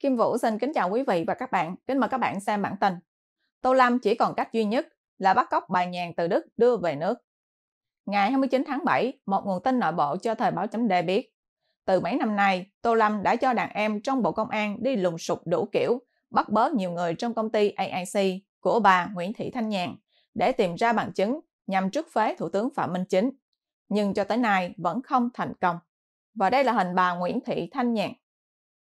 Kim Vũ xin kính chào quý vị và các bạn. Kính mời các bạn xem bản tin. Tô Lâm chỉ còn cách duy nhất là bắt cóc bà nhàn từ Đức đưa về nước. Ngày 29 tháng 7, một nguồn tin nội bộ cho thời báo chấm đề biết. Từ mấy năm nay, Tô Lâm đã cho đàn em trong Bộ Công an đi lùng sục đủ kiểu, bắt bớ nhiều người trong công ty AIC của bà Nguyễn Thị Thanh Nhàn để tìm ra bằng chứng nhằm trước phế Thủ tướng Phạm Minh Chính. Nhưng cho tới nay vẫn không thành công. Và đây là hình bà Nguyễn Thị Thanh Nhàn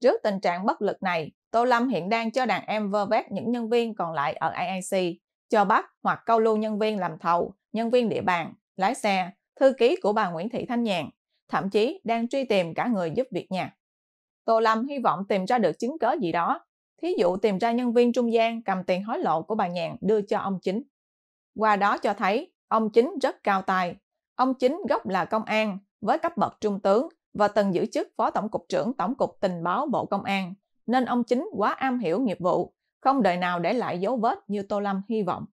Trước tình trạng bất lực này, Tô Lâm hiện đang cho đàn em vơ vét những nhân viên còn lại ở IAC, cho bắt hoặc câu lưu nhân viên làm thầu, nhân viên địa bàn, lái xe, thư ký của bà Nguyễn Thị Thanh Nhàn, thậm chí đang truy tìm cả người giúp việc nhà. Tô Lâm hy vọng tìm ra được chứng cứ gì đó, thí dụ tìm ra nhân viên trung gian cầm tiền hối lộ của bà Nhàn đưa cho ông chính. Qua đó cho thấy ông chính rất cao tài, ông chính gốc là công an với cấp bậc trung tướng và từng giữ chức Phó Tổng cục trưởng Tổng cục Tình báo Bộ Công an, nên ông Chính quá am hiểu nghiệp vụ, không đời nào để lại dấu vết như Tô Lâm hy vọng.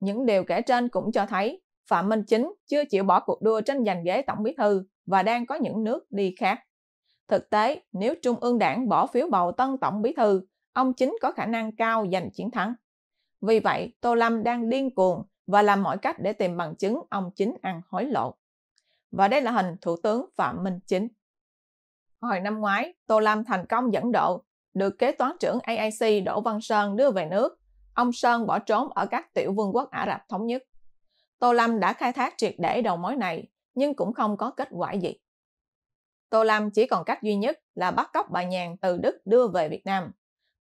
Những điều kể trên cũng cho thấy Phạm Minh Chính chưa chịu bỏ cuộc đua tranh giành ghế Tổng Bí thư và đang có những nước đi khác. Thực tế, nếu Trung ương Đảng bỏ phiếu bầu tân Tổng Bí thư, ông Chính có khả năng cao giành chiến thắng. Vì vậy, Tô Lâm đang điên cuồng và làm mọi cách để tìm bằng chứng ông Chính ăn hối lộ và đây là hình Thủ tướng Phạm Minh Chính. Hồi năm ngoái, Tô Lâm thành công dẫn độ, được kế toán trưởng AIC Đỗ Văn Sơn đưa về nước. Ông Sơn bỏ trốn ở các tiểu vương quốc Ả Rập Thống Nhất. Tô Lâm đã khai thác triệt để đầu mối này, nhưng cũng không có kết quả gì. Tô Lâm chỉ còn cách duy nhất là bắt cóc bà nhàn từ Đức đưa về Việt Nam.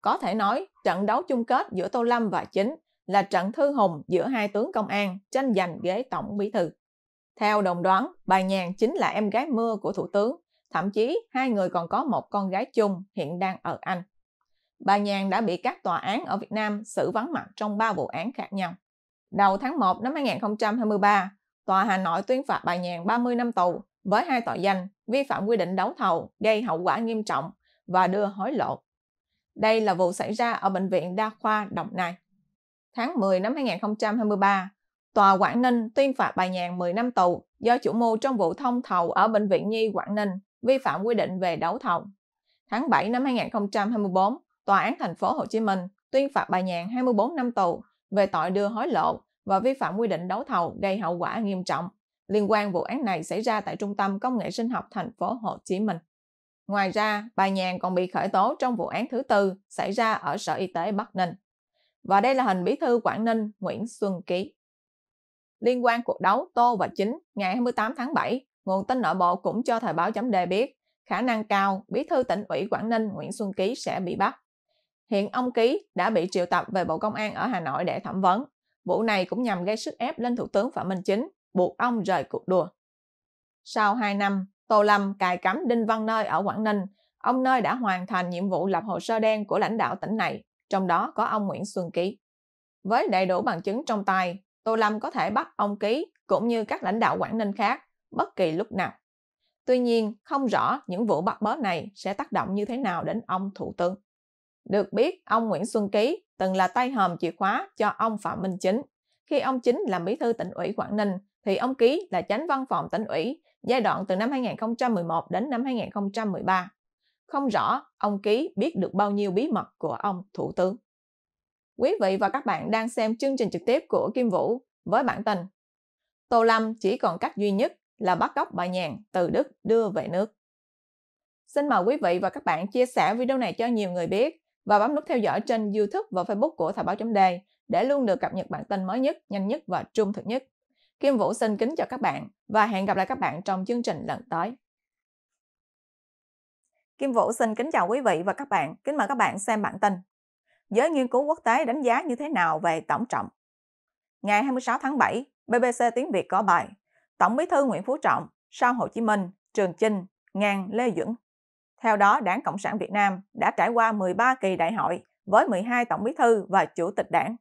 Có thể nói, trận đấu chung kết giữa Tô Lâm và Chính là trận thư hùng giữa hai tướng công an tranh giành ghế tổng bí thư. Theo đồng đoán, bà Nhàn chính là em gái mưa của Thủ tướng, thậm chí hai người còn có một con gái chung hiện đang ở Anh. Bà Nhàn đã bị các tòa án ở Việt Nam xử vắng mặt trong ba vụ án khác nhau. Đầu tháng 1 năm 2023, Tòa Hà Nội tuyên phạt bà Nhàn 30 năm tù với hai tội danh vi phạm quy định đấu thầu gây hậu quả nghiêm trọng và đưa hối lộ. Đây là vụ xảy ra ở Bệnh viện Đa khoa Đồng Nai. Tháng 10 năm 2023, Tòa Quảng Ninh tuyên phạt bà Nhàn 10 năm tù do chủ mưu trong vụ thông thầu ở Bệnh viện Nhi Quảng Ninh vi phạm quy định về đấu thầu. Tháng 7 năm 2024, Tòa án thành phố Hồ Chí Minh tuyên phạt bà Nhàn 24 năm tù về tội đưa hối lộ và vi phạm quy định đấu thầu gây hậu quả nghiêm trọng liên quan vụ án này xảy ra tại Trung tâm Công nghệ Sinh học thành phố Hồ Chí Minh. Ngoài ra, bà Nhàn còn bị khởi tố trong vụ án thứ tư xảy ra ở Sở Y tế Bắc Ninh. Và đây là hình bí thư Quảng Ninh Nguyễn Xuân Ký liên quan cuộc đấu Tô và Chính ngày 28 tháng 7, nguồn tin nội bộ cũng cho thời báo chấm đề biết khả năng cao bí thư tỉnh ủy Quảng Ninh Nguyễn Xuân Ký sẽ bị bắt. Hiện ông Ký đã bị triệu tập về Bộ Công an ở Hà Nội để thẩm vấn. Vụ này cũng nhằm gây sức ép lên Thủ tướng Phạm Minh Chính, buộc ông rời cuộc đua. Sau 2 năm, Tô Lâm cài cắm Đinh Văn Nơi ở Quảng Ninh. Ông Nơi đã hoàn thành nhiệm vụ lập hồ sơ đen của lãnh đạo tỉnh này, trong đó có ông Nguyễn Xuân Ký. Với đầy đủ bằng chứng trong tay, Tô Lâm có thể bắt ông Ký cũng như các lãnh đạo Quảng Ninh khác bất kỳ lúc nào. Tuy nhiên, không rõ những vụ bắt bớ này sẽ tác động như thế nào đến ông Thủ tướng. Được biết, ông Nguyễn Xuân Ký từng là tay hòm chìa khóa cho ông Phạm Minh Chính. Khi ông Chính làm bí thư tỉnh ủy Quảng Ninh, thì ông Ký là chánh văn phòng tỉnh ủy giai đoạn từ năm 2011 đến năm 2013. Không rõ ông Ký biết được bao nhiêu bí mật của ông Thủ tướng. Quý vị và các bạn đang xem chương trình trực tiếp của Kim Vũ với bản tin Tô Lâm chỉ còn cách duy nhất là bắt cóc bà nhàn từ Đức đưa về nước. Xin mời quý vị và các bạn chia sẻ video này cho nhiều người biết và bấm nút theo dõi trên YouTube và Facebook của Thời báo chấm đề để luôn được cập nhật bản tin mới nhất, nhanh nhất và trung thực nhất. Kim Vũ xin kính chào các bạn và hẹn gặp lại các bạn trong chương trình lần tới. Kim Vũ xin kính chào quý vị và các bạn. Kính mời các bạn xem bản tin giới nghiên cứu quốc tế đánh giá như thế nào về Tổng Trọng. Ngày 26 tháng 7, BBC Tiếng Việt có bài Tổng bí thư Nguyễn Phú Trọng, sau Hồ Chí Minh, Trường Chinh, Ngàn Lê Duẩn. Theo đó, Đảng Cộng sản Việt Nam đã trải qua 13 kỳ đại hội với 12 tổng bí thư và chủ tịch đảng.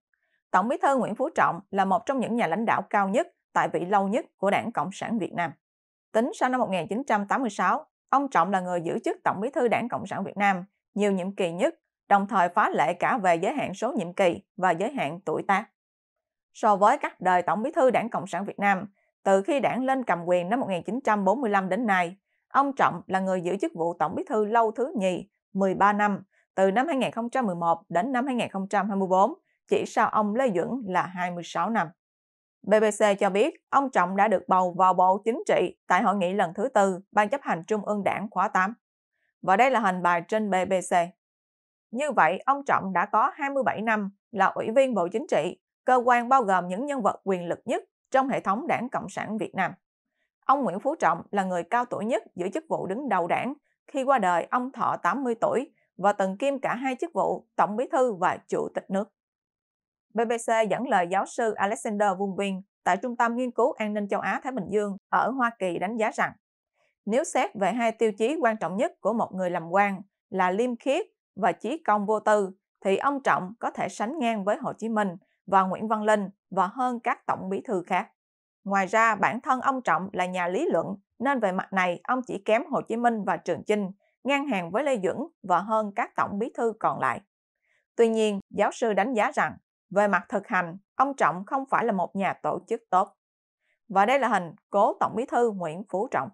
Tổng bí thư Nguyễn Phú Trọng là một trong những nhà lãnh đạo cao nhất tại vị lâu nhất của Đảng Cộng sản Việt Nam. Tính sau năm 1986, ông Trọng là người giữ chức Tổng bí thư Đảng Cộng sản Việt Nam nhiều nhiệm kỳ nhất đồng thời phá lệ cả về giới hạn số nhiệm kỳ và giới hạn tuổi tác. So với các đời Tổng bí thư Đảng Cộng sản Việt Nam, từ khi đảng lên cầm quyền năm 1945 đến nay, ông Trọng là người giữ chức vụ Tổng bí thư lâu thứ nhì 13 năm, từ năm 2011 đến năm 2024, chỉ sau ông Lê Duẩn là 26 năm. BBC cho biết ông Trọng đã được bầu vào Bộ Chính trị tại hội nghị lần thứ tư Ban chấp hành Trung ương Đảng khóa 8. Và đây là hình bài trên BBC. Như vậy, ông Trọng đã có 27 năm là Ủy viên Bộ Chính trị, cơ quan bao gồm những nhân vật quyền lực nhất trong hệ thống đảng Cộng sản Việt Nam. Ông Nguyễn Phú Trọng là người cao tuổi nhất giữ chức vụ đứng đầu đảng. Khi qua đời, ông thọ 80 tuổi và từng kiêm cả hai chức vụ Tổng Bí thư và Chủ tịch nước. BBC dẫn lời giáo sư Alexander Vung Viên tại Trung tâm Nghiên cứu An ninh châu Á-Thái Bình Dương ở Hoa Kỳ đánh giá rằng nếu xét về hai tiêu chí quan trọng nhất của một người làm quan là liêm khiết và chí công vô tư thì ông Trọng có thể sánh ngang với Hồ Chí Minh và Nguyễn Văn Linh và hơn các tổng bí thư khác. Ngoài ra, bản thân ông Trọng là nhà lý luận nên về mặt này ông chỉ kém Hồ Chí Minh và Trường Chinh, ngang hàng với Lê Duẩn và hơn các tổng bí thư còn lại. Tuy nhiên, giáo sư đánh giá rằng về mặt thực hành, ông Trọng không phải là một nhà tổ chức tốt. Và đây là hình cố Tổng Bí thư Nguyễn Phú Trọng.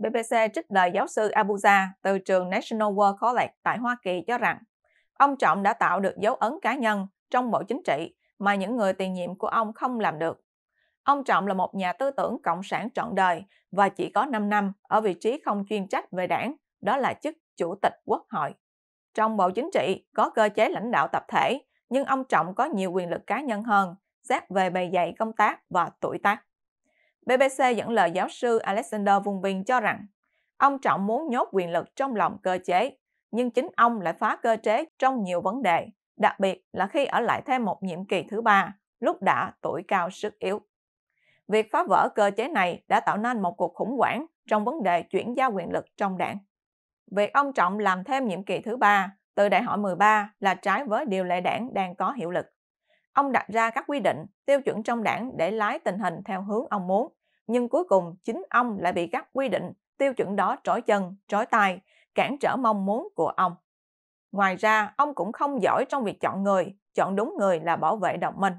BBC trích lời giáo sư Abuja từ trường National World College tại Hoa Kỳ cho rằng ông Trọng đã tạo được dấu ấn cá nhân trong bộ chính trị mà những người tiền nhiệm của ông không làm được. Ông Trọng là một nhà tư tưởng cộng sản trọn đời và chỉ có 5 năm ở vị trí không chuyên trách về đảng, đó là chức Chủ tịch Quốc hội. Trong bộ chính trị có cơ chế lãnh đạo tập thể, nhưng ông Trọng có nhiều quyền lực cá nhân hơn, xét về bề dày công tác và tuổi tác. BBC dẫn lời giáo sư Alexander Vung Bình cho rằng, ông Trọng muốn nhốt quyền lực trong lòng cơ chế, nhưng chính ông lại phá cơ chế trong nhiều vấn đề, đặc biệt là khi ở lại thêm một nhiệm kỳ thứ ba, lúc đã tuổi cao sức yếu. Việc phá vỡ cơ chế này đã tạo nên một cuộc khủng hoảng trong vấn đề chuyển giao quyền lực trong đảng. Việc ông Trọng làm thêm nhiệm kỳ thứ ba từ đại hội 13 là trái với điều lệ đảng đang có hiệu lực. Ông đặt ra các quy định, tiêu chuẩn trong đảng để lái tình hình theo hướng ông muốn. Nhưng cuối cùng chính ông lại bị các quy định, tiêu chuẩn đó trói chân, trói tay, cản trở mong muốn của ông. Ngoài ra, ông cũng không giỏi trong việc chọn người, chọn đúng người là bảo vệ đồng minh.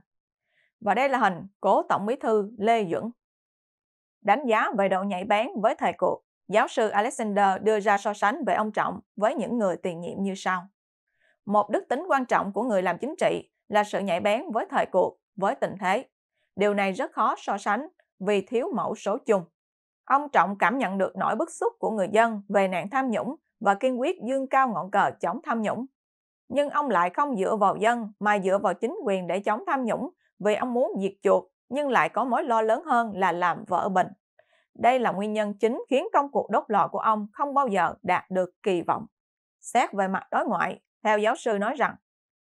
Và đây là hình cố Tổng bí thư Lê Duẩn. Đánh giá về độ nhảy bén với thời cuộc, giáo sư Alexander đưa ra so sánh về ông Trọng với những người tiền nhiệm như sau. Một đức tính quan trọng của người làm chính trị là sự nhạy bén với thời cuộc, với tình thế. Điều này rất khó so sánh vì thiếu mẫu số chung. Ông Trọng cảm nhận được nỗi bức xúc của người dân về nạn tham nhũng và kiên quyết dương cao ngọn cờ chống tham nhũng. Nhưng ông lại không dựa vào dân mà dựa vào chính quyền để chống tham nhũng vì ông muốn diệt chuột nhưng lại có mối lo lớn hơn là làm vỡ bình. Đây là nguyên nhân chính khiến công cuộc đốt lò của ông không bao giờ đạt được kỳ vọng. Xét về mặt đối ngoại, theo giáo sư nói rằng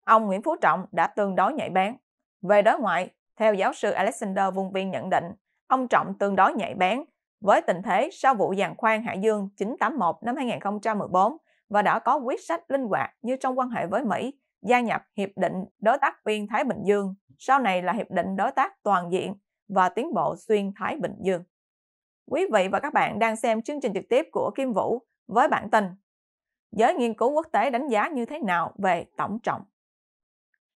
ông Nguyễn Phú Trọng đã tương đối nhạy bén. Về đối ngoại, theo giáo sư Alexander Vung Viên nhận định, ông Trọng tương đối nhạy bén với tình thế sau vụ giàn khoan Hải Dương 981 năm 2014 và đã có quyết sách linh hoạt như trong quan hệ với Mỹ, gia nhập Hiệp định Đối tác viên Thái Bình Dương, sau này là Hiệp định Đối tác toàn diện và tiến bộ xuyên Thái Bình Dương. Quý vị và các bạn đang xem chương trình trực tiếp của Kim Vũ với bản tin Giới nghiên cứu quốc tế đánh giá như thế nào về tổng trọng?